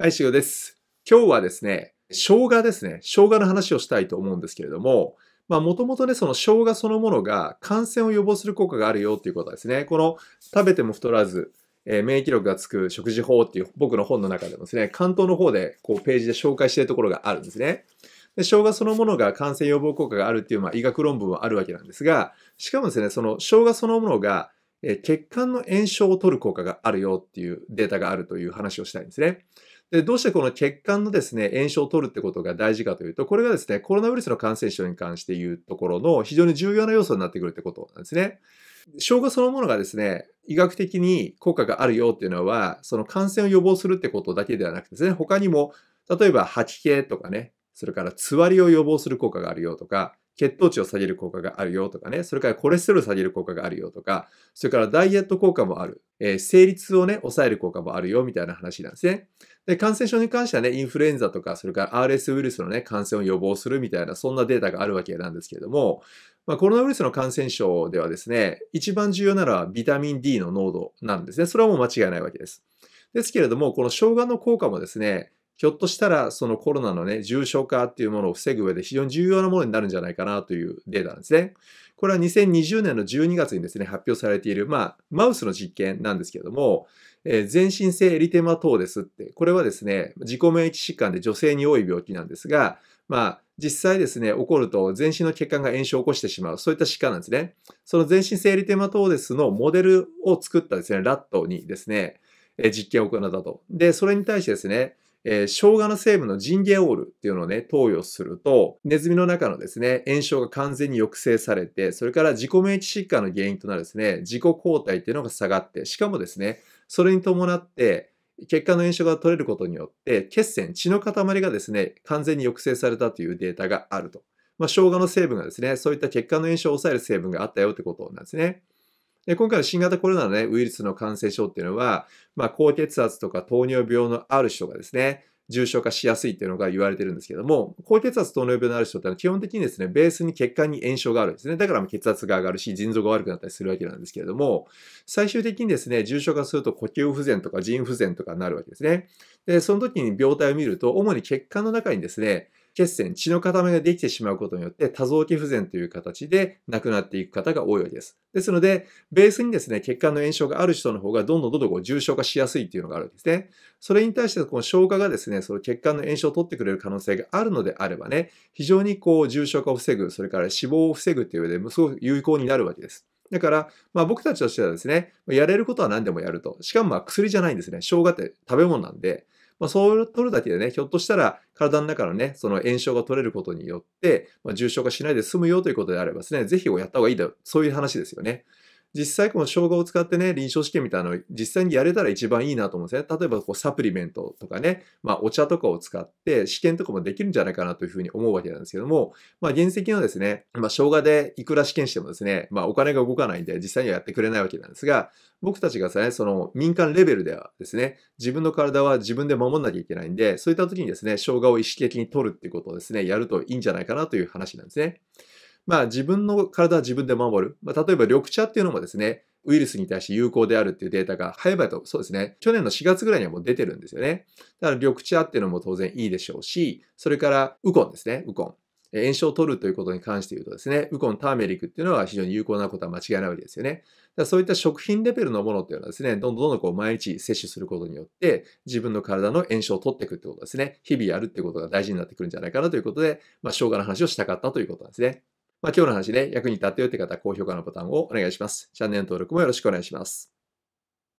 はい、しげです。今日はですね、生姜ですね。生姜の話をしたいと思うんですけれども、まあ、もともとね、その生姜そのものが感染を予防する効果があるよっていうことですね。この、食べても太らず、えー、免疫力がつく食事法っていう僕の本の中でもですね、関東の方でこうページで紹介しているところがあるんですね。で生姜そのものが感染予防効果があるっていう、まあ、医学論文はあるわけなんですが、しかもですね、その生姜そのものが、えー、血管の炎症を取る効果があるよっていうデータがあるという話をしたいんですね。で、どうしてこの血管のですね、炎症を取るってことが大事かというと、これがですね、コロナウイルスの感染症に関して言うところの非常に重要な要素になってくるってことなんですね。生姜そのものがですね、医学的に効果があるよっていうのは、その感染を予防するってことだけではなくてですね、他にも、例えば吐き気とかね、それからつわりを予防する効果があるよとか、血糖値を下げる効果があるよとかね、それからコレステロールを下げる効果があるよとか、それからダイエット効果もある。えー、成立をね、抑える効果もあるよ、みたいな話なんですね。で、感染症に関してはね、インフルエンザとか、それから RS ウイルスのね、感染を予防するみたいな、そんなデータがあるわけなんですけれども、まあ、コロナウイルスの感染症ではですね、一番重要なのはビタミン D の濃度なんですね。それはもう間違いないわけです。ですけれども、この生姜の効果もですね、ひょっとしたらそのコロナのね、重症化っていうものを防ぐ上で非常に重要なものになるんじゃないかなというデータなんですね。これは2020年の12月にですね、発表されている、まあ、マウスの実験なんですけれども、えー、全身性エリテマトーデスって、これはですね、自己免疫疾患で女性に多い病気なんですが、まあ、実際ですね、起こると全身の血管が炎症を起こしてしまう、そういった疾患なんですね。その全身性エリテマトーデスのモデルを作ったですね、ラットにですね、えー、実験を行ったと。で、それに対してですね、えー、生姜の成分のジンゲオールっていうのをね、投与すると、ネズミの中のですね、炎症が完全に抑制されて、それから自己免疫疾患の原因となるですね、自己抗体っていうのが下がって、しかもですね、それに伴って、血管の炎症が取れることによって、血栓、血の塊がですね、完全に抑制されたというデータがあると。まあ、生姜の成分がですね、そういった血管の炎症を抑える成分があったよってことなんですね。で今回の新型コロナの、ね、ウイルスの感染症っていうのは、まあ、高血圧とか糖尿病のある人がですね、重症化しやすいっていうのが言われてるんですけども、高血圧、糖尿病のある人ってのは基本的にですね、ベースに血管に炎症があるんですね。だから血圧が上がるし、腎臓が悪くなったりするわけなんですけれども、最終的にですね、重症化すると呼吸不全とか腎不全とかになるわけですね。で、その時に病態を見ると、主に血管の中にですね、血栓、血の塊ができてしまうことによって多臓器不全という形で亡くなっていく方が多いわけです。ですので、ベースにですね、血管の炎症がある人の方がどんどんどんどんこう重症化しやすいっていうのがあるわけですね。それに対して、この消化がですね、その血管の炎症を取ってくれる可能性があるのであればね、非常にこう重症化を防ぐ、それから死亡を防ぐっていう上でもすごく有効になるわけです。だから、まあ僕たちとしてはですね、やれることは何でもやると。しかもまあ薬じゃないんですね。生姜って食べ物なんで、まあ、そう取るだけでね、ひょっとしたら体の中のね、その炎症が取れることによって、まあ、重症化しないで済むよということであればですね、ぜひやった方がいいだろう。そういう話ですよね。実際この生姜を使ってね、臨床試験みたいなのを実際にやれたら一番いいなと思うんですね。例えばこうサプリメントとかね、まあお茶とかを使って試験とかもできるんじゃないかなというふうに思うわけなんですけども、まあ原石はですね、まあ生姜でいくら試験してもですね、まあお金が動かないんで実際にはやってくれないわけなんですが、僕たちがですね、その民間レベルではですね、自分の体は自分で守んなきゃいけないんで、そういった時にですね、生姜を意識的に取るっていうことをですね、やるといいんじゃないかなという話なんですね。まあ、自分の体は自分で守る。まあ、例えば緑茶っていうのもですね、ウイルスに対して有効であるっていうデータが早々と、そうですね、去年の4月ぐらいにはもう出てるんですよね。だから緑茶っていうのも当然いいでしょうし、それからウコンですね、ウコン。炎症を取るということに関して言うとですね、ウコン、ターメリックっていうのは非常に有効なことは間違いないわけですよね。だそういった食品レベルのものっていうのはですね、どんどんどんどんこう毎日摂取することによって、自分の体の炎症を取っていくってことですね、日々やるってことが大事になってくるんじゃないかなということで、まあ、生姜の話をしたかったということなんですね。まあ、今日の話で、ね、役に立ったよって方は高評価のボタンをお願いします。チャンネル登録もよろしくお願いします。